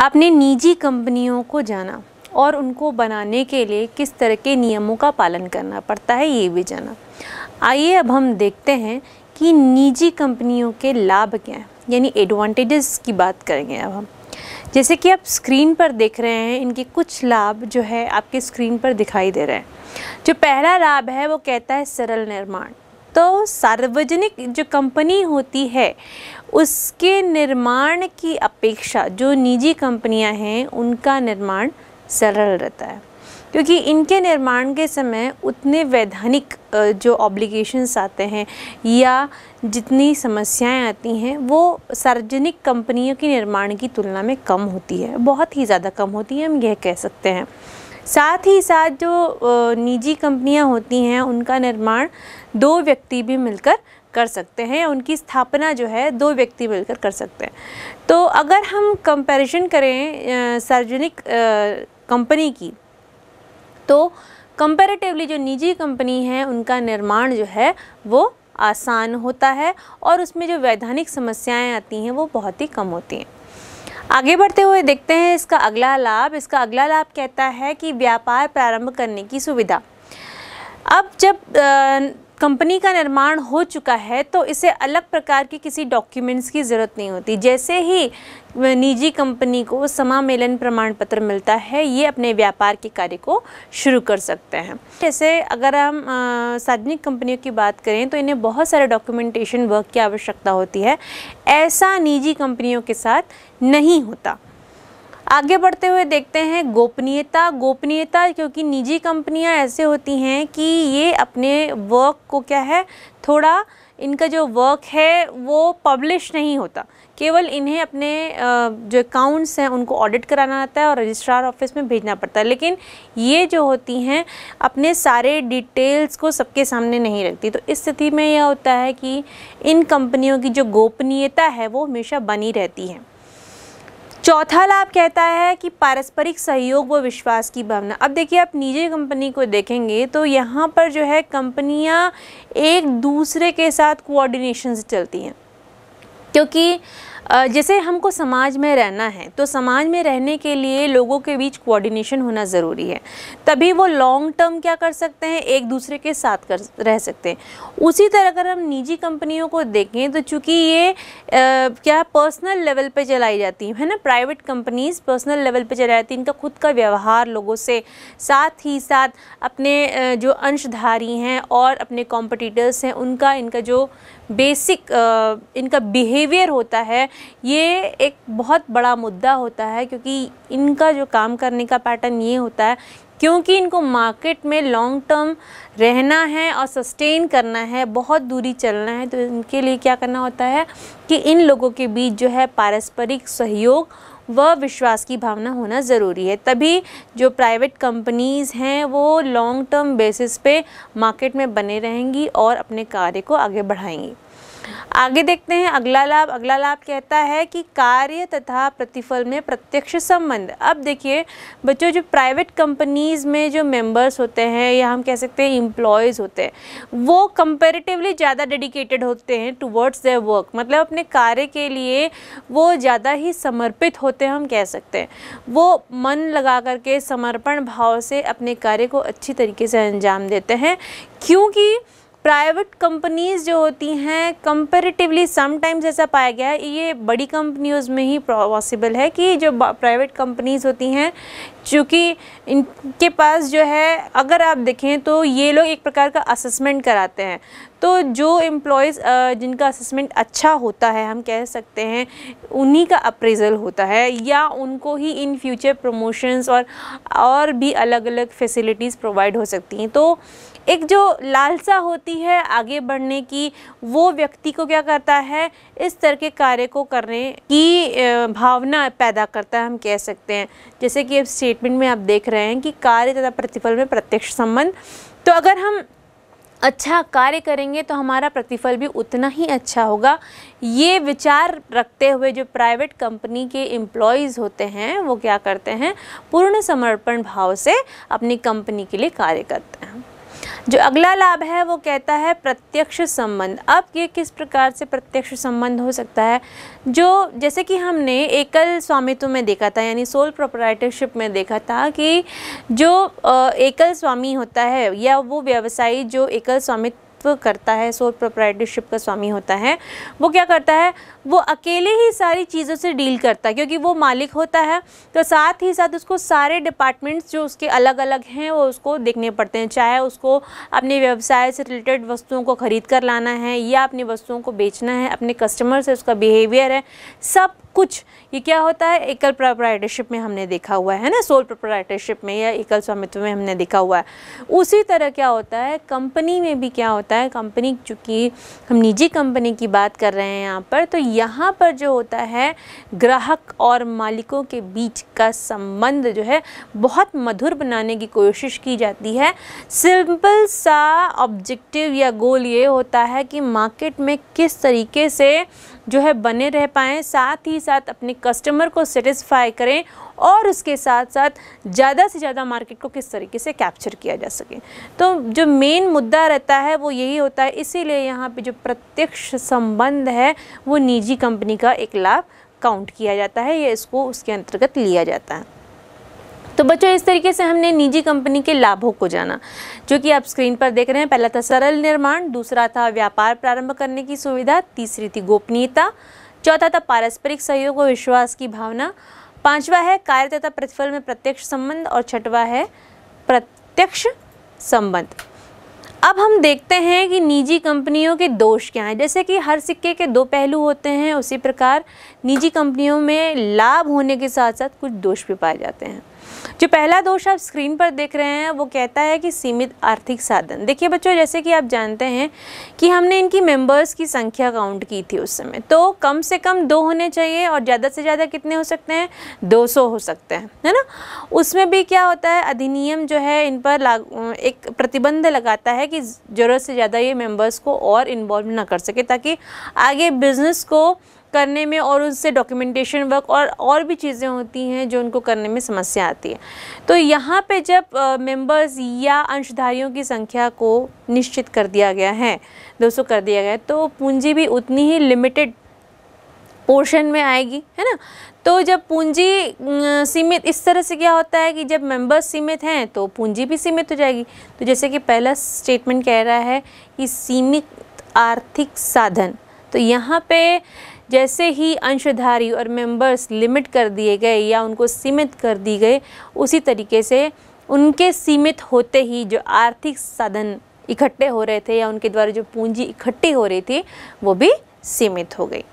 आपने निजी कंपनियों को जाना और उनको बनाने के लिए किस तरह के नियमों का पालन करना पड़ता है ये भी जाना आइए अब हम देखते हैं कि निजी कंपनियों के लाभ क्या हैं यानी एडवांटेजेस की बात करेंगे अब हम जैसे कि आप स्क्रीन पर देख रहे हैं इनके कुछ लाभ जो है आपके स्क्रीन पर दिखाई दे रहे हैं जो पहला लाभ है वो कहता है सरल निर्माण तो सार्वजनिक जो कंपनी होती है उसके निर्माण की अपेक्षा जो निजी कंपनियां हैं उनका निर्माण सरल रहता है क्योंकि इनके निर्माण के समय उतने वैधानिक जो ऑब्लिगेशंस आते हैं या जितनी समस्याएं आती हैं वो सार्वजनिक कंपनियों के निर्माण की तुलना में कम होती है बहुत ही ज़्यादा कम होती है हम यह कह सकते हैं साथ ही साथ जो निजी कंपनियां होती हैं उनका निर्माण दो व्यक्ति भी मिलकर कर सकते हैं उनकी स्थापना जो है दो व्यक्ति मिलकर कर सकते हैं तो अगर हम कंपैरिजन करें सार्वजनिक कंपनी की तो कंपैरेटिवली जो निजी कंपनी है उनका निर्माण जो है वो आसान होता है और उसमें जो वैधानिक समस्याएं आती हैं वो बहुत ही कम होती हैं आगे बढ़ते हुए देखते हैं इसका अगला लाभ इसका अगला लाभ कहता है कि व्यापार प्रारंभ करने की सुविधा अब जब कंपनी का निर्माण हो चुका है तो इसे अलग प्रकार के किसी डॉक्यूमेंट्स की ज़रूरत नहीं होती जैसे ही निजी कंपनी को समामेलन प्रमाण पत्र मिलता है ये अपने व्यापार के कार्य को शुरू कर सकते हैं जैसे अगर हम सार्वजनिक कंपनियों की बात करें तो इन्हें बहुत सारे डॉक्यूमेंटेशन वर्क की आवश्यकता होती है ऐसा निजी कंपनियों के साथ नहीं होता आगे बढ़ते हुए देखते हैं गोपनीयता गोपनीयता क्योंकि निजी कंपनियां ऐसे होती हैं कि ये अपने वर्क को क्या है थोड़ा इनका जो वर्क है वो पब्लिश नहीं होता केवल इन्हें अपने जो अकाउंट्स हैं उनको ऑडिट कराना आता है और रजिस्ट्रार ऑफिस में भेजना पड़ता है लेकिन ये जो होती हैं अपने सारे डिटेल्स को सबके सामने नहीं रखती तो इस स्थिति में यह होता है कि इन कंपनियों की जो गोपनीयता है वो हमेशा बनी रहती है चौथा लाभ कहता है कि पारस्परिक सहयोग व विश्वास की भावना अब देखिए आप निजी कंपनी को देखेंगे तो यहाँ पर जो है कंपनियाँ एक दूसरे के साथ कोऑर्डिनेशन से चलती हैं क्योंकि जैसे हमको समाज में रहना है तो समाज में रहने के लिए लोगों के बीच कोऑर्डिनेशन होना ज़रूरी है तभी वो लॉन्ग टर्म क्या कर सकते हैं एक दूसरे के साथ कर रह सकते हैं उसी तरह अगर हम निजी कंपनियों को देखें तो चूँकि ये आ, क्या पर्सनल लेवल पर चलाई जाती है ना प्राइवेट कंपनीज़ पर्सनल लेवल पर चलाई जाती है इनका खुद का व्यवहार लोगों से साथ ही साथ अपने जो अंशधारी हैं और अपने कॉम्पिटिटर्स हैं उनका इनका जो बेसिक इनका बिहेवियर होता है ये एक बहुत बड़ा मुद्दा होता है क्योंकि इनका जो काम करने का पैटर्न ये होता है क्योंकि इनको मार्केट में लॉन्ग टर्म रहना है और सस्टेन करना है बहुत दूरी चलना है तो इनके लिए क्या करना होता है कि इन लोगों के बीच जो है पारस्परिक सहयोग व विश्वास की भावना होना ज़रूरी है तभी जो प्राइवेट कंपनीज़ हैं वो लॉन्ग टर्म बेसिस पे मार्केट में बने रहेंगी और अपने कार्य को आगे बढ़ाएंगी आगे देखते हैं अगला लाभ अगला लाभ कहता है कि कार्य तथा प्रतिफल में प्रत्यक्ष संबंध अब देखिए बच्चों जो प्राइवेट कंपनीज़ में जो मेंबर्स होते हैं या हम कह सकते हैं इम्प्लॉयज़ होते हैं वो कंपेरेटिवली ज़्यादा डेडिकेटेड होते हैं टुवर्ड्स देयर वर्क मतलब अपने कार्य के लिए वो ज़्यादा ही समर्पित होते हैं हम कह सकते हैं वो मन लगा करके समर्पण भाव से अपने कार्य को अच्छी तरीके से अंजाम देते हैं क्योंकि प्राइवेट कंपनीज़ जो होती हैं कंपेरेटिवली समटाइम्स ऐसा पाया गया है ये बड़ी कंपनीज़ में ही पॉसिबल है कि जो प्राइवेट कंपनीज़ होती हैं चूँकि इनके पास जो है अगर आप देखें तो ये लोग एक प्रकार का असेसमेंट कराते हैं तो जो एम्प्लॉयज़ जिनका असेसमेंट अच्छा होता है हम कह सकते हैं उन्हीं का अप्रेज़ल होता है या उनको ही इन फ्यूचर प्रमोशंस और और भी अलग अलग फैसिलिटीज़ प्रोवाइड हो सकती हैं तो एक जो लालसा होती है आगे बढ़ने की वो व्यक्ति को क्या करता है इस तरह के कार्य को करने की भावना पैदा करता है हम कह सकते हैं जैसे कि अब स्टेटमेंट में आप देख रहे हैं कि कार्य तथा प्रतिफल में प्रत्यक्ष संबंध तो अगर हम अच्छा कार्य करेंगे तो हमारा प्रतिफल भी उतना ही अच्छा होगा ये विचार रखते हुए जो प्राइवेट कंपनी के एम्प्लॉयज़ होते हैं वो क्या करते हैं पूर्ण समर्पण भाव से अपनी कंपनी के लिए कार्य करते हैं जो अगला लाभ है वो कहता है प्रत्यक्ष संबंध अब ये किस प्रकार से प्रत्यक्ष संबंध हो सकता है जो जैसे कि हमने एकल स्वामित्व में देखा था यानी सोल प्रोपराइटरशिप में देखा था कि जो एकल स्वामी होता है या वो व्यवसायी जो एकल स्वामित्व करता है सोल प्रोप्राइटरशिप का स्वामी होता है वो क्या करता है वो अकेले ही सारी चीज़ों से डील करता है क्योंकि वो मालिक होता है तो साथ ही साथ उसको सारे डिपार्टमेंट्स जो उसके अलग अलग हैं वो उसको देखने पड़ते हैं चाहे उसको अपने व्यवसाय से रिलेटेड वस्तुओं को ख़रीद कर लाना है या अपनी वस्तुओं को बेचना है अपने कस्टमर से उसका बिहेवियर है सब कुछ ये क्या होता है एकल प्रोपराइटरशिप में हमने देखा हुआ है ना सोल प्रोपराइटरशिप में या एकल स्वामित्व में हमने देखा हुआ है उसी तरह क्या होता है कंपनी में भी क्या होता है कंपनी चूँकि हम निजी कंपनी की बात कर रहे हैं यहाँ पर तो यहाँ पर जो होता है ग्राहक और मालिकों के बीच का संबंध जो है बहुत मधुर बनाने की कोशिश की जाती है सिंपल सा ऑब्जेक्टिव या गोल ये होता है कि मार्केट में किस तरीके से जो है बने रह पाएँ साथ ही साथ अपने कस्टमर को सेटिस्फाई करें और उसके साथ साथ ज़्यादा से ज़्यादा मार्केट को किस तरीके से कैप्चर किया जा सके तो जो मेन मुद्दा रहता है वो यही होता है इसीलिए यहाँ पे जो प्रत्यक्ष संबंध है वो निजी कंपनी का एक लाभ काउंट किया जाता है या इसको उसके अंतर्गत लिया जाता है तो बच्चों इस तरीके से हमने निजी कंपनी के लाभों को जाना जो कि आप स्क्रीन पर देख रहे हैं पहला था सरल निर्माण दूसरा था व्यापार प्रारंभ करने की सुविधा तीसरी थी गोपनीयता चौथा था पारस्परिक सहयोग और विश्वास की भावना पांचवा है कार्य तथा प्रतिफल में प्रत्यक्ष संबंध और छठवा है प्रत्यक्ष संबंध अब हम देखते हैं कि निजी कंपनियों के दोष क्या हैं जैसे कि हर सिक्के के दो पहलू होते हैं उसी प्रकार निजी कंपनियों में लाभ होने के साथ साथ कुछ दोष भी पाए जाते हैं जो पहला दोष आप स्क्रीन पर देख रहे हैं वो कहता है कि सीमित आर्थिक साधन देखिए बच्चों जैसे कि आप जानते हैं कि हमने इनकी मेंबर्स की संख्या काउंट की थी उस समय तो कम से कम दो होने चाहिए और ज़्यादा से ज़्यादा कितने हो सकते हैं 200 हो सकते हैं है ना उसमें भी क्या होता है अधिनियम जो है इन पर एक प्रतिबंध लगाता है कि ज़रूरत से ज़्यादा ये मेम्बर्स को और इन्वॉल्व ना कर सके ताकि आगे बिजनेस को करने में और उनसे डॉक्यूमेंटेशन वर्क और और भी चीज़ें होती हैं जो उनको करने में समस्या आती है तो यहाँ पे जब मेंबर्स या अंशधारियों की संख्या को निश्चित कर दिया गया है दोस्तों कर दिया गया है तो पूंजी भी उतनी ही लिमिटेड पोर्शन में आएगी है ना तो जब पूंजी सीमित इस तरह से क्या होता है कि जब मेंबर्स सीमित हैं तो पूंजी भी सीमित हो जाएगी तो जैसे कि पहला स्टेटमेंट कह रहा है कि सीमित आर्थिक साधन तो यहाँ पे जैसे ही अंशधारी और मेंबर्स लिमिट कर दिए गए या उनको सीमित कर दी गए उसी तरीके से उनके सीमित होते ही जो आर्थिक साधन इकट्ठे हो रहे थे या उनके द्वारा जो पूंजी इकट्ठी हो रही थी वो भी सीमित हो गई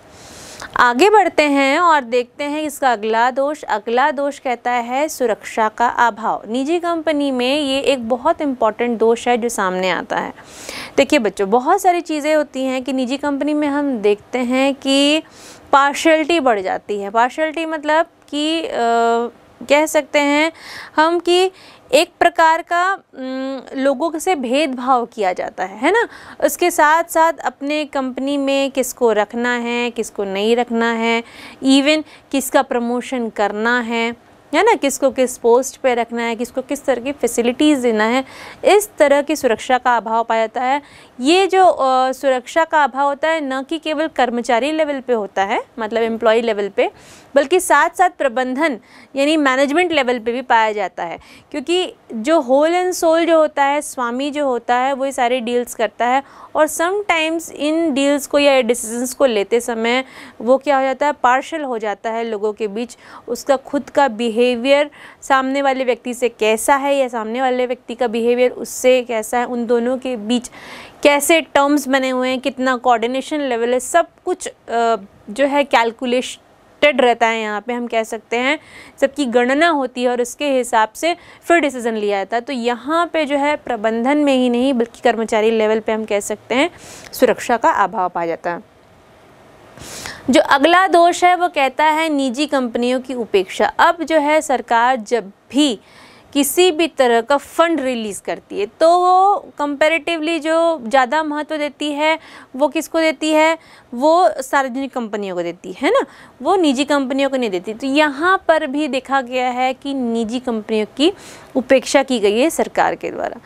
आगे बढ़ते हैं और देखते हैं इसका अगला दोष अगला दोष कहता है सुरक्षा का अभाव निजी कंपनी में ये एक बहुत इम्पॉर्टेंट दोष है जो सामने आता है देखिए बच्चों बहुत सारी चीज़ें होती हैं कि निजी कंपनी में हम देखते हैं कि पार्शलिटी बढ़ जाती है पार्शलिटी मतलब कि आ, कह सकते हैं हम कि एक प्रकार का लोगों से भेदभाव किया जाता है है ना उसके साथ साथ अपने कंपनी में किसको रखना है किसको नहीं रखना है इवन किसका प्रमोशन करना है है ना किसको किस पोस्ट पे रखना है किसको किस तरह की फैसिलिटीज़ देना है इस तरह की सुरक्षा का अभाव पाया जाता है ये जो सुरक्षा का अभाव होता है न कि केवल कर्मचारी लेवल पे होता है मतलब एम्प्लॉय लेवल पे बल्कि साथ साथ प्रबंधन यानी मैनेजमेंट लेवल पे भी पाया जाता है क्योंकि जो होल एंड सोल जो होता है स्वामी जो होता है वो ये सारे डील्स करता है और समटाइम्स इन डील्स को या डिसीजंस को लेते समय वो क्या हो जाता है पार्शल हो जाता है लोगों के बीच उसका खुद का बिहेवियर सामने वाले व्यक्ति से कैसा है या सामने वाले व्यक्ति का बिहेवियर उससे कैसा है उन दोनों के बीच कैसे टर्म्स बने हुए हैं कितना कोऑर्डिनेशन लेवल है सब कुछ जो है कैलकुलेश रिस्ट्रिक्टेड रहता है यहाँ पे हम कह सकते हैं सबकी गणना होती है और उसके हिसाब से फिर डिसीज़न लिया जाता है तो यहाँ पे जो है प्रबंधन में ही नहीं बल्कि कर्मचारी लेवल पे हम कह सकते हैं सुरक्षा का अभाव पाया जाता है जो अगला दोष है वो कहता है निजी कंपनियों की उपेक्षा अब जो है सरकार जब भी किसी भी तरह का फंड रिलीज़ करती है तो वो कंपेरेटिवली जो ज़्यादा महत्व देती है वो किसको देती है वो सार्वजनिक कंपनियों को देती है ना वो निजी कंपनियों को नहीं देती तो यहाँ पर भी देखा गया है कि निजी कंपनियों की उपेक्षा की गई है सरकार के द्वारा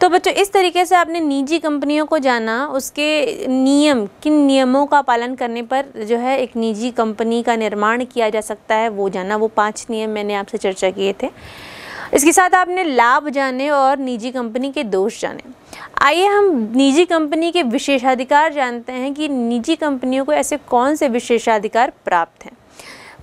तो बच्चों इस तरीके से आपने निजी कंपनियों को जाना उसके नियम किन नियमों का पालन करने पर जो है एक निजी कंपनी का निर्माण किया जा सकता है वो जाना वो पांच नियम मैंने आपसे चर्चा किए थे इसके साथ आपने लाभ जाने और निजी कंपनी के दोष जाने आइए हम निजी कंपनी के विशेषाधिकार जानते हैं कि निजी कंपनियों को ऐसे कौन से विशेषाधिकार प्राप्त हैं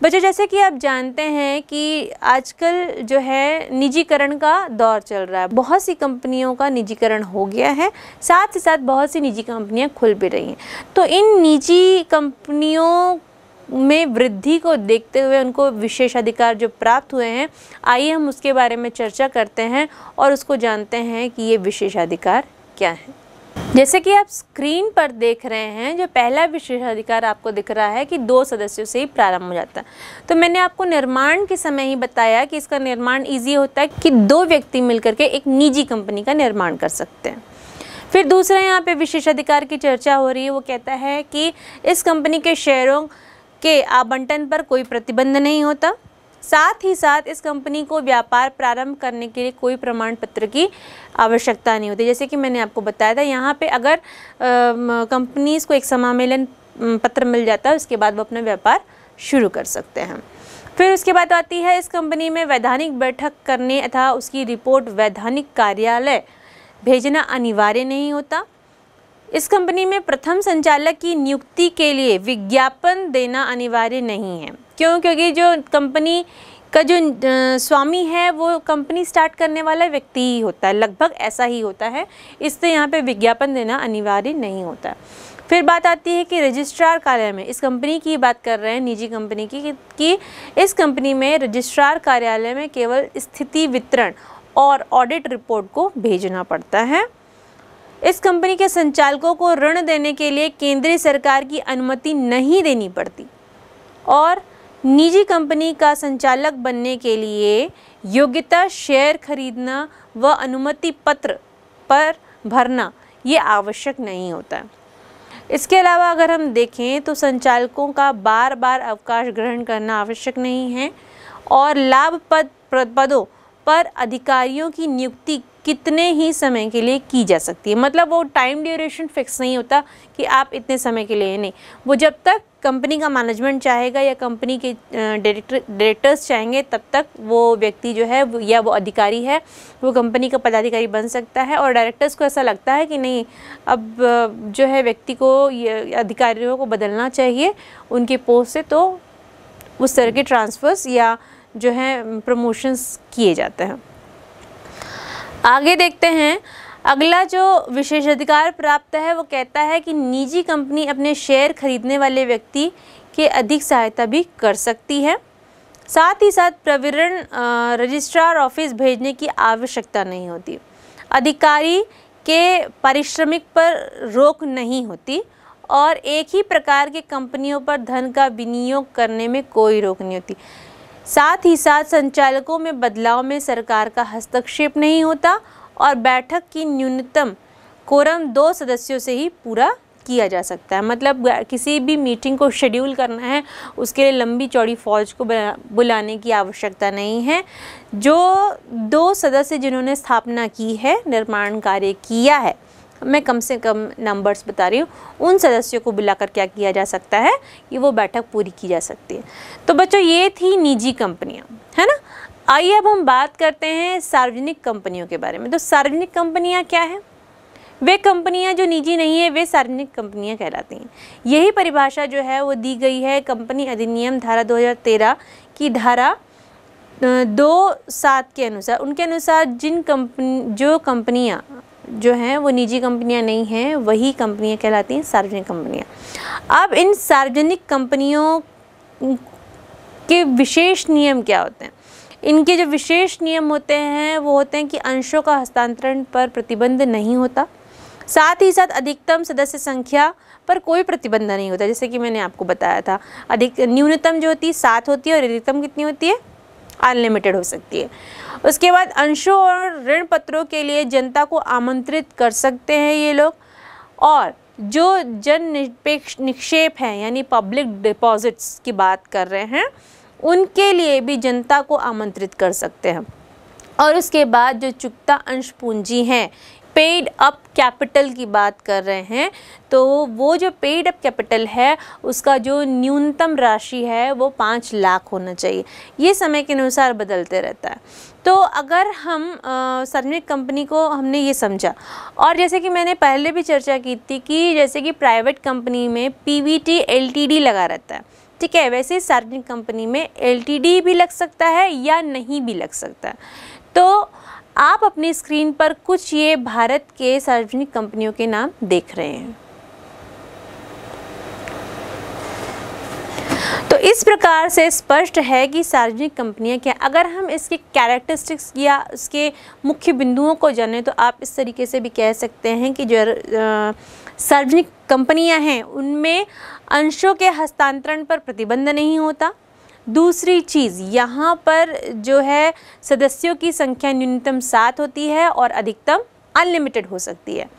बच्चों जैसे कि आप जानते हैं कि आजकल जो है निजीकरण का दौर चल रहा है बहुत सी कंपनियों का निजीकरण हो गया है साथ ही साथ बहुत सी निजी कंपनियां खुल भी रही हैं तो इन निजी कंपनियों में वृद्धि को देखते हुए उनको विशेषाधिकार जो प्राप्त हुए हैं आइए हम उसके बारे में चर्चा करते हैं और उसको जानते हैं कि ये विशेषाधिकार क्या है जैसे कि आप स्क्रीन पर देख रहे हैं जो पहला विशेषाधिकार आपको दिख रहा है कि दो सदस्यों से ही प्रारंभ हो जाता है तो मैंने आपको निर्माण के समय ही बताया कि इसका निर्माण इजी होता है कि दो व्यक्ति मिलकर के एक निजी कंपनी का निर्माण कर सकते हैं फिर दूसरा यहाँ पे विशेषाधिकार की चर्चा हो रही है वो कहता है कि इस कंपनी के शेयरों के आबंटन पर कोई प्रतिबंध नहीं होता साथ ही साथ इस कंपनी को व्यापार प्रारंभ करने के लिए कोई प्रमाण पत्र की आवश्यकता नहीं होती जैसे कि मैंने आपको बताया था यहाँ पे अगर कंपनीज़ को एक समामेलन पत्र मिल जाता है उसके बाद वो अपना व्यापार शुरू कर सकते हैं फिर उसके बाद आती है इस कंपनी में वैधानिक बैठक करने अथा उसकी रिपोर्ट वैधानिक कार्यालय भेजना अनिवार्य नहीं होता इस कंपनी में प्रथम संचालक की नियुक्ति के लिए विज्ञापन देना अनिवार्य नहीं है क्यों क्योंकि जो कंपनी का जो स्वामी है वो कंपनी स्टार्ट करने वाला व्यक्ति ही होता है लगभग ऐसा ही होता है इससे यहाँ पे विज्ञापन देना अनिवार्य नहीं होता फिर बात आती है कि रजिस्ट्रार कार्यालय में इस कंपनी की बात कर रहे हैं निजी कंपनी की कि इस कंपनी में रजिस्ट्रार कार्यालय में केवल स्थिति वितरण और ऑडिट रिपोर्ट को भेजना पड़ता है इस कंपनी के संचालकों को ऋण देने के लिए केंद्रीय सरकार की अनुमति नहीं देनी पड़ती और निजी कंपनी का संचालक बनने के लिए योग्यता शेयर खरीदना व अनुमति पत्र पर भरना ये आवश्यक नहीं होता इसके अलावा अगर हम देखें तो संचालकों का बार बार अवकाश ग्रहण करना आवश्यक नहीं है और लाभ पद पदों पर अधिकारियों की नियुक्ति कितने ही समय के लिए की जा सकती है मतलब वो टाइम ड्यूरेशन फिक्स नहीं होता कि आप इतने समय के लिए नहीं वो जब तक कंपनी का मैनेजमेंट चाहेगा या कंपनी के डायरेक्टर डायरेक्टर्स चाहेंगे तब तक वो व्यक्ति जो है या वो अधिकारी है वो कंपनी का पदाधिकारी बन सकता है और डायरेक्टर्स को ऐसा लगता है कि नहीं अब जो है व्यक्ति को अधिकारियों को बदलना चाहिए उनके पोस्ट से तो उस तरह के ट्रांसफ़र्स या जो है प्रमोशंस किए जाते हैं आगे देखते हैं अगला जो विशेष अधिकार प्राप्त है वो कहता है कि निजी कंपनी अपने शेयर खरीदने वाले व्यक्ति के अधिक सहायता भी कर सकती है साथ ही साथ प्रविरण रजिस्ट्रार ऑफिस भेजने की आवश्यकता नहीं होती अधिकारी के पारिश्रमिक पर रोक नहीं होती और एक ही प्रकार के कंपनियों पर धन का विनियोग करने में कोई रोक नहीं होती साथ ही साथ संचालकों में बदलाव में सरकार का हस्तक्षेप नहीं होता और बैठक की न्यूनतम कोरम दो सदस्यों से ही पूरा किया जा सकता है मतलब किसी भी मीटिंग को शेड्यूल करना है उसके लिए लंबी चौड़ी फौज को बुलाने की आवश्यकता नहीं है जो दो सदस्य जिन्होंने स्थापना की है निर्माण कार्य किया है मैं कम से कम नंबर्स बता रही हूँ उन सदस्यों को बुलाकर क्या किया जा सकता है कि वो बैठक पूरी की जा सकती है तो बच्चों ये थी निजी कंपनियाँ है ना आइए अब हम बात करते हैं सार्वजनिक कंपनियों के बारे में तो सार्वजनिक कंपनियाँ क्या हैं वे कंपनियां जो निजी नहीं है वे सार्वजनिक कंपनियां कहलाती हैं यही परिभाषा जो है वो दी गई है कंपनी अधिनियम धारा 2013 की धारा दो सात के अनुसार उनके अनुसार जिन कंपनी जो कंपनियां जो हैं वो निजी कंपनियां नहीं हैं वही कंपनियां कहलाती हैं सार्वजनिक कंपनियां अब इन सार्वजनिक कंपनियों के विशेष नियम क्या होते हैं इनके जो विशेष नियम होते हैं वो होते हैं कि अंशों का हस्तांतरण पर प्रतिबंध नहीं होता साथ ही साथ अधिकतम सदस्य संख्या पर कोई प्रतिबंध नहीं होता जैसे कि मैंने आपको बताया था अधिक न्यूनतम जो होती है सात होती है और अधिकतम कितनी होती है अनलिमिटेड हो सकती है उसके बाद अंशों और ऋण पत्रों के लिए जनता को आमंत्रित कर सकते हैं ये लोग और जो जन निरपेक्ष निक्षेप हैं यानी पब्लिक डिपॉजिट्स की बात कर रहे हैं उनके लिए भी जनता को आमंत्रित कर सकते हैं और उसके बाद जो चुकता अंश पूंजी हैं पेड अप कैपिटल की बात कर रहे हैं तो वो जो पेड अप कैपिटल है उसका जो न्यूनतम राशि है वो पाँच लाख होना चाहिए ये समय के अनुसार बदलते रहता है तो अगर हम सार्वजनिक कंपनी को हमने ये समझा और जैसे कि मैंने पहले भी चर्चा की थी कि जैसे कि प्राइवेट कंपनी में P V T L T D लगा रहता है ठीक है वैसे सार्वजनिक कंपनी में एल टी डी भी लग सकता है या नहीं भी लग सकता तो आप अपनी स्क्रीन पर कुछ ये भारत के सार्वजनिक कंपनियों के नाम देख रहे हैं तो इस प्रकार से स्पष्ट है कि सार्वजनिक कंपनियां क्या अगर हम इसके कैरेक्टरिस्टिक्स या उसके मुख्य बिंदुओं को जानें तो आप इस तरीके से भी कह सकते हैं कि जो सार्वजनिक कंपनियां हैं उनमें अंशों के हस्तांतरण पर प्रतिबंध नहीं होता दूसरी चीज़ यहाँ पर जो है सदस्यों की संख्या न्यूनतम सात होती है और अधिकतम अनलिमिटेड हो सकती है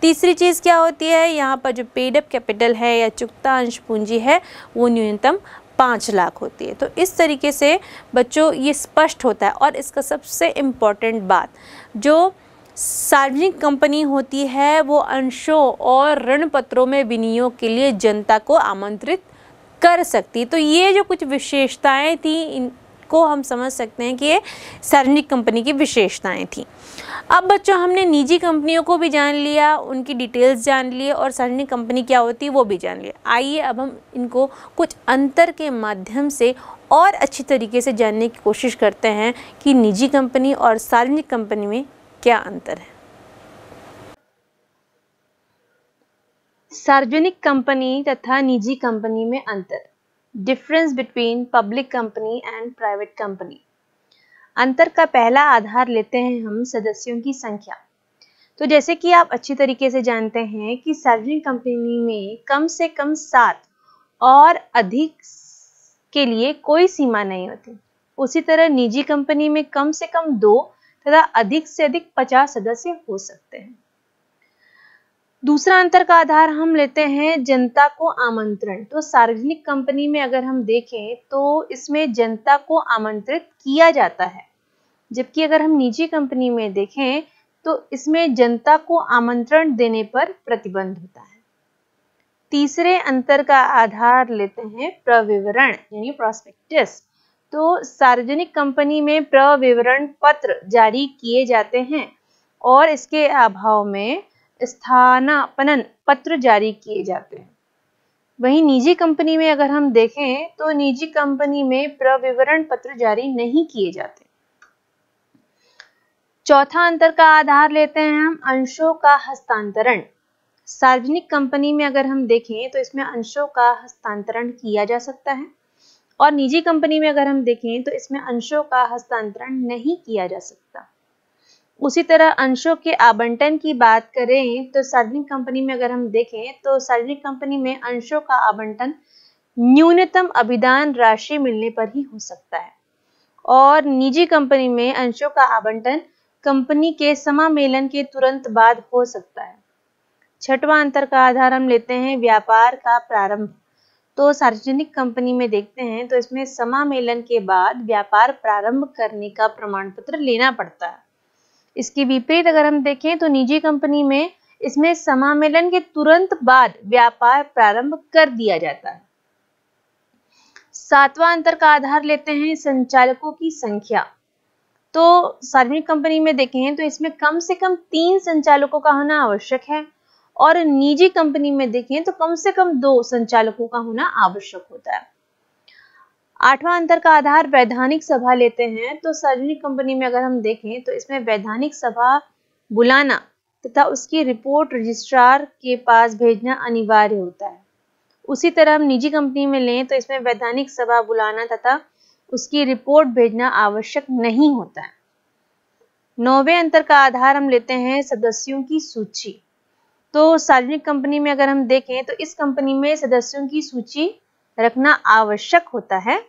तीसरी चीज़ क्या होती है यहाँ पर जो पेडअप कैपिटल है या चुकता अंश पूंजी है वो न्यूनतम पाँच लाख होती है तो इस तरीके से बच्चों ये स्पष्ट होता है और इसका सबसे इम्पॉर्टेंट बात जो सार्वजनिक कंपनी होती है वो अंशों और ऋण पत्रों में विनियोग के लिए जनता को आमंत्रित कर सकती तो ये जो कुछ विशेषताएं थी इनको हम समझ सकते हैं कि ये सार्वजनिक कंपनी की विशेषताएं थी अब बच्चों हमने निजी कंपनियों को भी जान लिया उनकी डिटेल्स जान लिए और सार्वजनिक कंपनी क्या होती है वो भी जान लिया आइए अब हम इनको कुछ अंतर के माध्यम से और अच्छी तरीके से जानने की कोशिश करते हैं कि निजी कंपनी और सार्वजनिक कंपनी में क्या अंतर है सार्वजनिक कंपनी तथा निजी कंपनी में अंतर difference between public company and private company अंतर का पहला आधार लेते हैं हम सदस्यों की संख्या तो जैसे कि आप अच्छी तरीके से जानते हैं कि सार्वजनिक कंपनी में कम से कम सात और अधिक के लिए कोई सीमा नहीं होती उसी तरह निजी कंपनी में कम से कम दो तथा अधिक से अधिक पचास सदस्य हो सकते हैं दूसरा अंतर का आधार हम लेते हैं जनता को आमंत्रण तो सार्वजनिक कंपनी में अगर हम देखें तो इसमें जनता को आमंत्रित किया जाता है जबकि अगर हम निजी कंपनी में देखें तो इसमें जनता को आमंत्रण देने पर प्रतिबंध होता है तीसरे अंतर का आधार लेते हैं प्रविवरण यानी प्रोस्पेक्टिस तो सार्वजनिक कंपनी में प्रविवरण पत्र जारी किए जाते हैं और इसके अभाव में स्थानापनन पत्र जारी किए जाते हैं वहीं निजी कंपनी में अगर हम देखें तो निजी कंपनी में प्रविवरण पत्र जारी नहीं किए जाते चौथा अंतर का आधार लेते हैं हम अंशों का हस्तांतरण सार्वजनिक कंपनी में अगर हम देखें तो इसमें अंशों का हस्तांतरण किया जा सकता है और निजी कंपनी में अगर हम देखें तो इसमें अंशों का हस्तांतरण नहीं किया जा सकता उसी तरह अंशों के आबंटन की बात करें तो सार्वजनिक कंपनी में अगर हम देखें तो सार्वजनिक कंपनी में अंशों का आवंटन न्यूनतम अभिदान राशि मिलने पर ही हो सकता है और निजी कंपनी में अंशों का आवंटन कंपनी के समामेलन के तुरंत बाद हो सकता है छठवा अंतर का आधार हम लेते हैं व्यापार का प्रारंभ तो सार्वजनिक कंपनी में देखते हैं तो इसमें समामेलन के बाद व्यापार प्रारंभ करने का प्रमाण पत्र लेना पड़ता है इसकी विपरीत अगर हम देखें तो निजी कंपनी में इसमें समामेलन के तुरंत बाद व्यापार प्रारंभ कर दिया जाता है सातवां अंतर का आधार लेते हैं संचालकों की संख्या तो सार्वजनिक कंपनी में देखें तो इसमें कम से कम तीन संचालकों का होना आवश्यक है और निजी कंपनी में देखें तो कम से कम दो संचालकों का होना आवश्यक होता है आठवां अंतर का आधार वैधानिक सभा लेते हैं तो सार्वजनिक कंपनी में अगर हम देखें तो इसमें वैधानिक सभा बुलाना तथा उसकी रिपोर्ट रजिस्ट्रार के पास भेजना अनिवार्य होता है उसी तरह हम निजी कंपनी में लें तो इसमें वैधानिक सभा बुलाना तथा उसकी रिपोर्ट भेजना आवश्यक नहीं होता है नौवे अंतर का आधार हम लेते हैं सदस्यों की सूची तो सार्वजनिक कंपनी में अगर हम देखें तो इस कंपनी में सदस्यों की सूची रखना आवश्यक होता है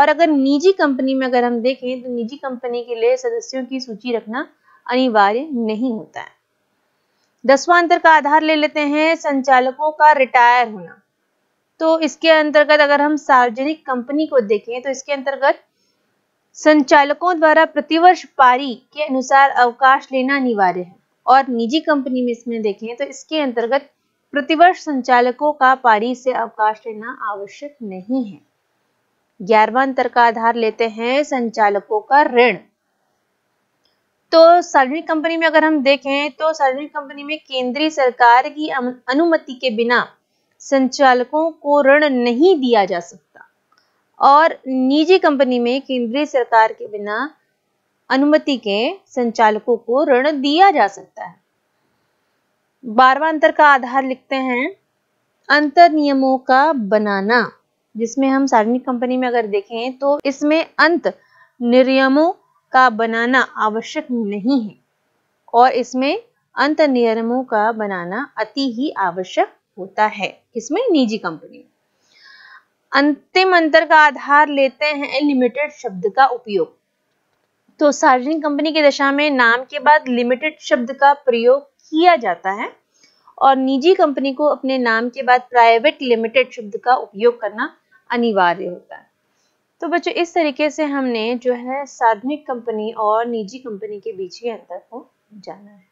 और अगर निजी कंपनी में अगर हम देखें तो निजी कंपनी के लिए सदस्यों की सूची रखना अनिवार्य नहीं होता है दसवां अंतर का आधार ले लेते हैं संचालकों का रिटायर होना तो इसके अंतर्गत अगर हम सार्वजनिक कंपनी को देखें तो इसके अंतर्गत संचालकों द्वारा प्रतिवर्ष पारी के अनुसार अवकाश लेना अनिवार्य है और निजी कंपनी में इसमें देखें तो इसके अंतर्गत प्रतिवर्ष संचालकों का पारी से अवकाश लेना आवश्यक नहीं है ग्यारहवा अंतर का आधार लेते हैं संचालकों का ऋण तो सार्वजनिक कंपनी में अगर हम देखें तो सार्वजनिक कंपनी में केंद्रीय सरकार की अनुमति के बिना संचालकों को ऋण नहीं दिया जा सकता और निजी कंपनी में केंद्रीय सरकार के बिना अनुमति के संचालकों को ऋण दिया जा सकता है बारवा अंतर का आधार लिखते हैं अंतर नियमों का बनाना जिसमें हम सार्वजनिक कंपनी में अगर देखें तो इसमें अंत नियमों का बनाना आवश्यक नहीं है और इसमें अंत नियमों का बनाना अति ही आवश्यक होता है इसमें निजी कंपनी अंतिम अंतर का आधार लेते हैं लिमिटेड शब्द का उपयोग तो सार्वजनिक कंपनी की दशा में नाम के बाद लिमिटेड शब्द का प्रयोग किया जाता है और निजी कंपनी को अपने नाम के बाद प्राइवेट लिमिटेड शब्द का उपयोग करना अनिवार्य होता है तो बच्चों इस तरीके से हमने जो है सार्वजनिक कंपनी और निजी कंपनी के बीच के अंतर को जाना है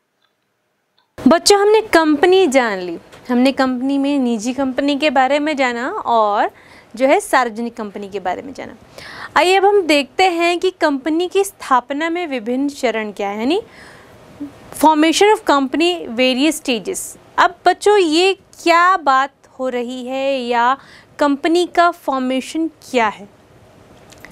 बच्चों हमने कंपनी जान ली हमने कंपनी में निजी कंपनी के बारे में जाना और जो है सार्वजनिक कंपनी के बारे में जाना आइए अब हम देखते हैं कि कंपनी की स्थापना में विभिन्न चरण क्या है यानी formation of company various stages अब बच्चों ये क्या बात हो रही है या कंपनी का फॉर्मेशन क्या है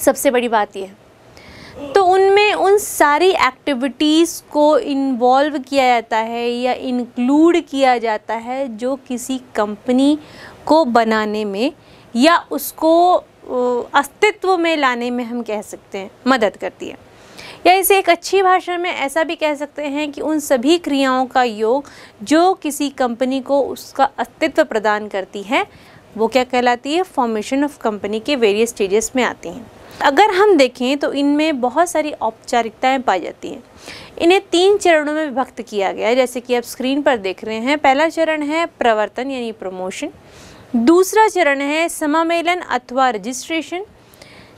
सबसे बड़ी बात यह है तो उनमें उन सारी एक्टिविटीज़ को इन्वॉल्व किया जाता है या इंक्लूड किया जाता है जो किसी कंपनी को बनाने में या उसको अस्तित्व में लाने में हम कह सकते हैं मदद करती है या इसे एक अच्छी भाषा में ऐसा भी कह सकते हैं कि उन सभी क्रियाओं का योग जो किसी कंपनी को उसका अस्तित्व प्रदान करती है वो क्या कहलाती है फॉर्मेशन ऑफ कंपनी के वेरियस स्टेजेस में आती हैं अगर हम देखें तो इनमें बहुत सारी औपचारिकताएं पाई जाती हैं इन्हें तीन चरणों में विभक्त किया गया है जैसे कि आप स्क्रीन पर देख रहे हैं पहला चरण है प्रवर्तन यानी प्रमोशन दूसरा चरण है समामेलन अथवा रजिस्ट्रेशन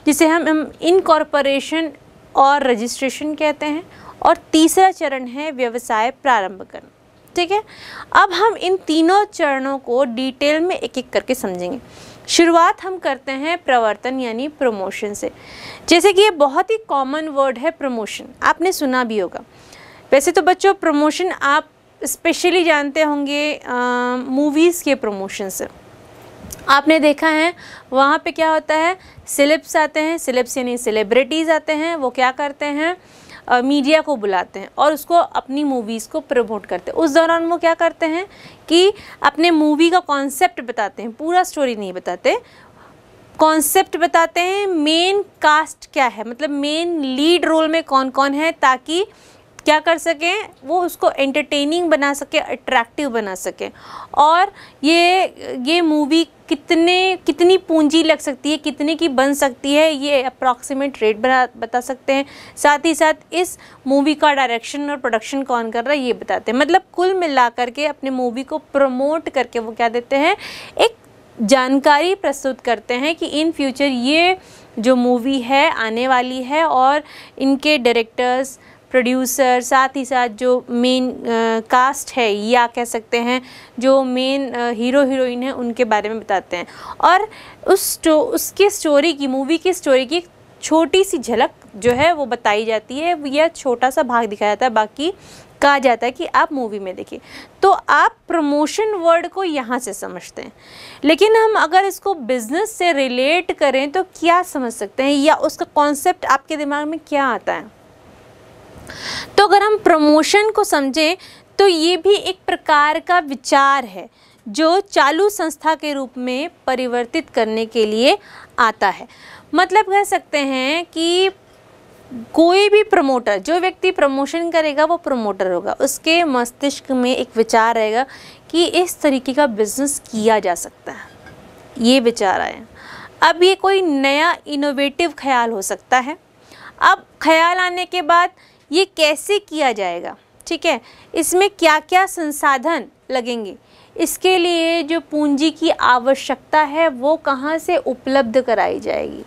जिसे हम इनकॉर्पोरेशन और रजिस्ट्रेशन कहते हैं और तीसरा चरण है व्यवसाय प्रारंभ करना ठीक है अब हम इन तीनों चरणों को डिटेल में एक एक करके समझेंगे शुरुआत हम करते हैं प्रवर्तन यानी प्रमोशन से जैसे कि ये बहुत ही कॉमन वर्ड है प्रमोशन आपने सुना भी होगा वैसे तो बच्चों प्रमोशन आप स्पेशली जानते होंगे मूवीज़ के प्रमोशन से आपने देखा है वहाँ पे क्या होता है सिलेब्स आते हैं सिलेब्स यानी सेलिब्रिटीज़ आते हैं वो क्या करते हैं मीडिया को बुलाते हैं और उसको अपनी मूवीज़ को प्रमोट करते हैं उस दौरान वो क्या करते हैं कि अपने मूवी का कॉन्सेप्ट बताते हैं पूरा स्टोरी नहीं बताते कॉन्सेप्ट बताते हैं मेन कास्ट क्या है मतलब मेन लीड रोल में कौन कौन है ताकि क्या कर सकें वो उसको एंटरटेनिंग बना सके अट्रैक्टिव बना सके और ये ये मूवी कितने कितनी पूंजी लग सकती है कितने की बन सकती है ये अप्रॉक्सीमेट रेट बना बता सकते हैं साथ ही साथ इस मूवी का डायरेक्शन और प्रोडक्शन कौन कर रहा है ये बताते हैं मतलब कुल मिला करके अपने मूवी को प्रमोट करके वो क्या देते हैं एक जानकारी प्रस्तुत करते हैं कि इन फ्यूचर ये जो मूवी है आने वाली है और इनके डायरेक्टर्स प्रोड्यूसर साथ ही साथ जो मेन कास्ट है या कह सकते हैं जो मेन हीरो हीरोइन है उनके बारे में बताते हैं और उस उसके स्टोरी की मूवी की स्टोरी की छोटी सी झलक जो है वो बताई जाती है या छोटा सा भाग दिखाया जाता है बाकी कहा जाता है कि आप मूवी में देखिए तो आप प्रमोशन वर्ड को यहाँ से समझते हैं लेकिन हम अगर इसको बिज़नेस से रिलेट करें तो क्या समझ सकते हैं या उसका कॉन्सेप्ट आपके दिमाग में क्या आता है तो अगर हम प्रमोशन को समझें तो ये भी एक प्रकार का विचार है जो चालू संस्था के रूप में परिवर्तित करने के लिए आता है मतलब कह सकते हैं कि कोई भी प्रमोटर जो व्यक्ति प्रमोशन करेगा वो प्रमोटर होगा उसके मस्तिष्क में एक विचार रहेगा कि इस तरीके का बिज़नेस किया जा सकता है ये विचार आए अब ये कोई नया इनोवेटिव ख्याल हो सकता है अब ख्याल आने के बाद ये कैसे किया जाएगा ठीक है इसमें क्या क्या संसाधन लगेंगे इसके लिए जो पूंजी की आवश्यकता है वो कहाँ से उपलब्ध कराई जाएगी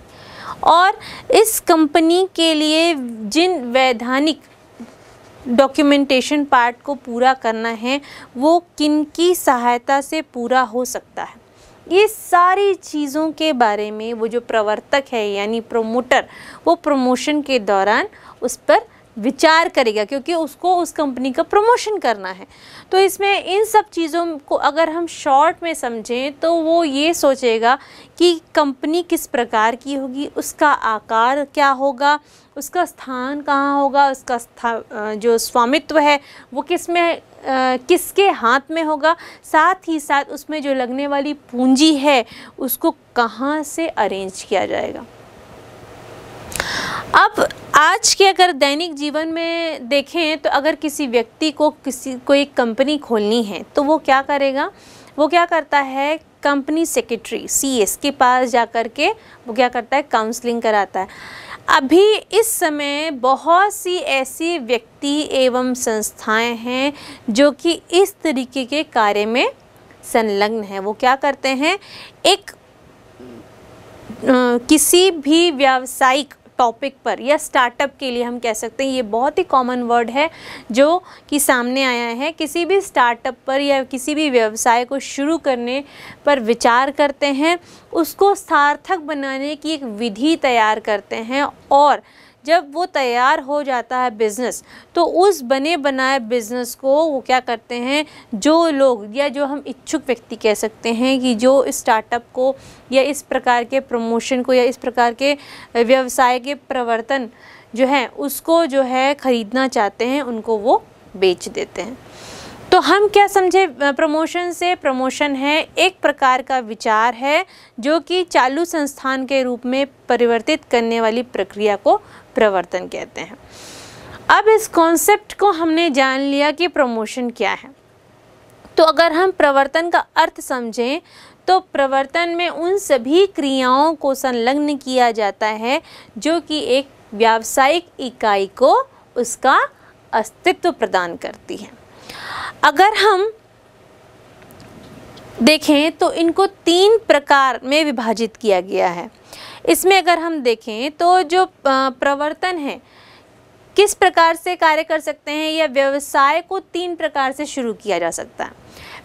और इस कंपनी के लिए जिन वैधानिक डॉक्यूमेंटेशन पार्ट को पूरा करना है वो किन की सहायता से पूरा हो सकता है ये सारी चीज़ों के बारे में वो जो प्रवर्तक है यानी प्रोमोटर वो प्रमोशन के दौरान उस पर विचार करेगा क्योंकि उसको उस कंपनी का प्रमोशन करना है तो इसमें इन सब चीज़ों को अगर हम शॉर्ट में समझें तो वो ये सोचेगा कि कंपनी किस प्रकार की होगी उसका आकार क्या होगा उसका स्थान कहाँ होगा उसका स्था जो स्वामित्व है वो किस में किसके हाथ में होगा साथ ही साथ उसमें जो लगने वाली पूंजी है उसको कहाँ से अरेंज किया जाएगा अब आज के अगर दैनिक जीवन में देखें तो अगर किसी व्यक्ति को किसी कोई कंपनी खोलनी है तो वो क्या करेगा वो क्या करता है कंपनी सेक्रेटरी सीएस e के पास जा कर के वो क्या करता है काउंसलिंग कराता है अभी इस समय बहुत सी ऐसी व्यक्ति एवं संस्थाएं हैं जो कि इस तरीके के कार्य में संलग्न हैं वो क्या करते हैं एक आ, किसी भी व्यावसायिक टॉपिक पर या स्टार्टअप के लिए हम कह सकते हैं ये बहुत ही कॉमन वर्ड है जो कि सामने आया है किसी भी स्टार्टअप पर या किसी भी व्यवसाय को शुरू करने पर विचार करते हैं उसको सार्थक बनाने की एक विधि तैयार करते हैं और जब वो तैयार हो जाता है बिज़नेस तो उस बने बनाए बिज़नेस को वो क्या करते हैं जो लोग या जो हम इच्छुक व्यक्ति कह सकते हैं कि जो स्टार्टअप को या इस प्रकार के प्रमोशन को या इस प्रकार के व्यवसाय के प्रवर्तन जो है उसको जो है ख़रीदना चाहते हैं उनको वो बेच देते हैं तो हम क्या समझे प्रमोशन से प्रमोशन है एक प्रकार का विचार है जो कि चालू संस्थान के रूप में परिवर्तित करने वाली प्रक्रिया को प्रवर्तन कहते हैं अब इस कॉन्सेप्ट को हमने जान लिया कि प्रमोशन क्या है तो अगर हम प्रवर्तन का अर्थ समझें तो प्रवर्तन में उन सभी क्रियाओं को संलग्न किया जाता है जो कि एक व्यावसायिक इकाई को उसका अस्तित्व प्रदान करती है अगर हम देखें तो इनको तीन प्रकार में विभाजित किया गया है इसमें अगर हम देखें तो जो प्रवर्तन है किस प्रकार से कार्य कर सकते हैं या व्यवसाय को तीन प्रकार से शुरू किया जा सकता है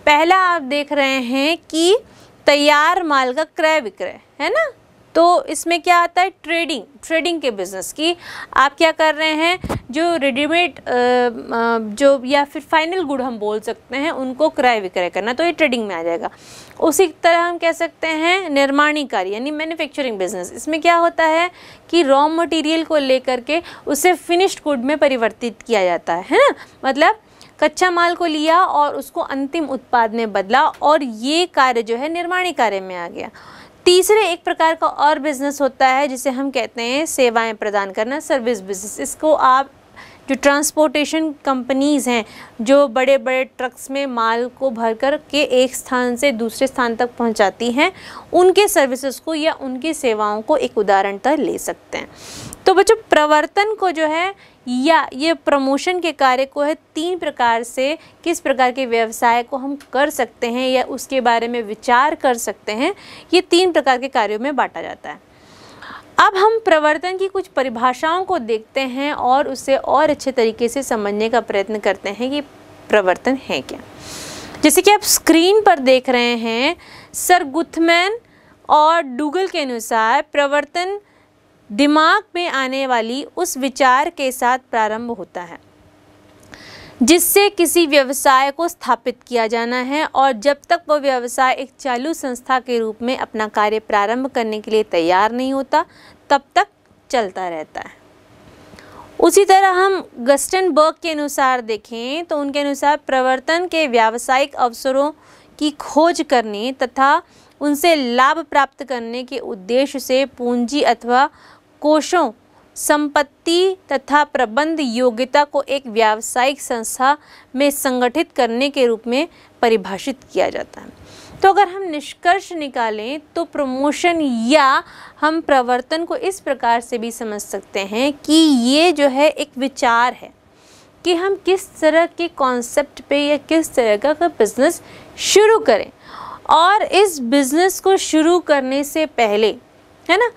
पहला आप देख रहे हैं कि तैयार माल का क्रय विक्रय है ना तो इसमें क्या आता है ट्रेडिंग ट्रेडिंग के बिज़नेस की आप क्या कर रहे हैं जो रेडीमेड जो या फिर फाइनल गुड हम बोल सकते हैं उनको क्रय विक्रय करना तो ये ट्रेडिंग में आ जाएगा उसी तरह हम कह सकते हैं निर्माणी कार्य यानी मैन्युफैक्चरिंग बिजनेस इसमें क्या होता है कि रॉ मटेरियल को लेकर के उसे फिनिश्ड गुड में परिवर्तित किया जाता है है ना मतलब कच्चा माल को लिया और उसको अंतिम उत्पाद में बदला और ये कार्य जो है निर्माणी कार्य में आ गया तीसरे एक प्रकार का और बिज़नेस होता है जिसे हम कहते हैं सेवाएं प्रदान करना सर्विस बिजनेस इसको आप जो ट्रांसपोर्टेशन कंपनीज़ हैं जो बड़े बड़े ट्रक्स में माल को भर कर के एक स्थान से दूसरे स्थान तक पहुंचाती हैं उनके सर्विसेज को या उनकी सेवाओं को एक उदाहरण तक ले सकते हैं तो बच्चों प्रवर्तन को जो है या ये प्रमोशन के कार्य को है तीन प्रकार से किस प्रकार के व्यवसाय को हम कर सकते हैं या उसके बारे में विचार कर सकते हैं ये तीन प्रकार के कार्यों में बांटा जाता है अब हम प्रवर्तन की कुछ परिभाषाओं को देखते हैं और उसे और अच्छे तरीके से समझने का प्रयत्न करते हैं कि प्रवर्तन है क्या जैसे कि आप स्क्रीन पर देख रहे हैं सर गुथमैन और डूगल के अनुसार प्रवर्तन दिमाग में आने वाली उस विचार के साथ प्रारंभ होता है जिससे किसी व्यवसाय को स्थापित किया जाना है और जब तक वह व्यवसाय एक चालू संस्था के रूप में अपना कार्य प्रारंभ करने के लिए तैयार नहीं होता तब तक चलता रहता है उसी तरह हम गस्टन बर्ग के अनुसार देखें तो उनके अनुसार प्रवर्तन के व्यावसायिक अवसरों की खोज करने तथा उनसे लाभ प्राप्त करने के उद्देश्य से पूंजी अथवा कोषों संपत्ति तथा प्रबंध योग्यता को एक व्यावसायिक संस्था में संगठित करने के रूप में परिभाषित किया जाता है तो अगर हम निष्कर्ष निकालें तो प्रमोशन या हम प्रवर्तन को इस प्रकार से भी समझ सकते हैं कि ये जो है एक विचार है कि हम किस तरह के कॉन्सेप्ट पे या किस तरह का, बिज़नेस शुरू करें और इस बिज़नेस को शुरू करने से पहले है ना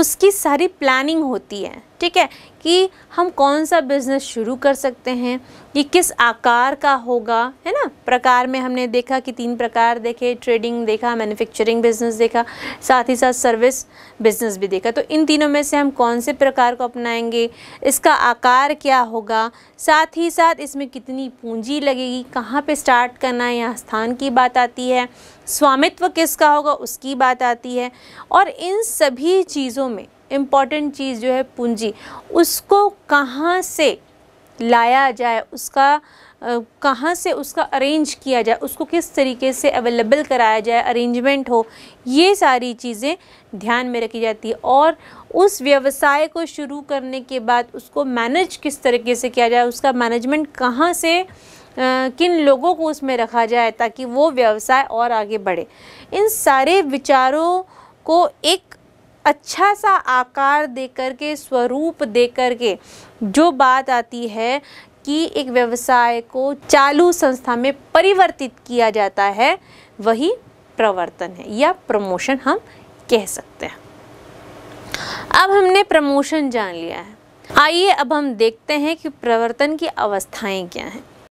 उसकी सारी प्लानिंग होती है ठीक है कि हम कौन सा बिज़नेस शुरू कर सकते हैं कि किस आकार का होगा है ना प्रकार में हमने देखा कि तीन प्रकार देखे ट्रेडिंग देखा मैन्युफैक्चरिंग बिज़नेस देखा साथ ही साथ सर्विस बिज़नेस भी देखा तो इन तीनों में से हम कौन से प्रकार को अपनाएंगे इसका आकार क्या होगा साथ ही साथ इसमें कितनी पूंजी लगेगी कहाँ पे स्टार्ट करना है यहाँ स्थान की बात आती है स्वामित्व किसका होगा उसकी बात आती है और इन सभी चीज़ों में इम्पॉर्टेंट चीज़ जो है पूंजी उसको कहाँ से लाया जाए उसका कहाँ से उसका अरेंज किया जाए उसको किस तरीके से अवेलेबल कराया जाए अरेंजमेंट हो ये सारी चीज़ें ध्यान में रखी जाती है और उस व्यवसाय को शुरू करने के बाद उसको मैनेज किस तरीके से किया जाए उसका मैनेजमेंट कहाँ से आ, किन लोगों को उसमें रखा जाए ताकि वो व्यवसाय और आगे बढ़े इन सारे विचारों को एक अच्छा सा आकार दे के स्वरूप दे के जो बात आती है कि एक व्यवसाय को चालू संस्था में परिवर्तित किया जाता है वही प्रवर्तन है या प्रमोशन हम कह सकते हैं अब हमने प्रमोशन जान लिया है आइए अब हम देखते हैं कि प्रवर्तन की अवस्थाएं क्या हैं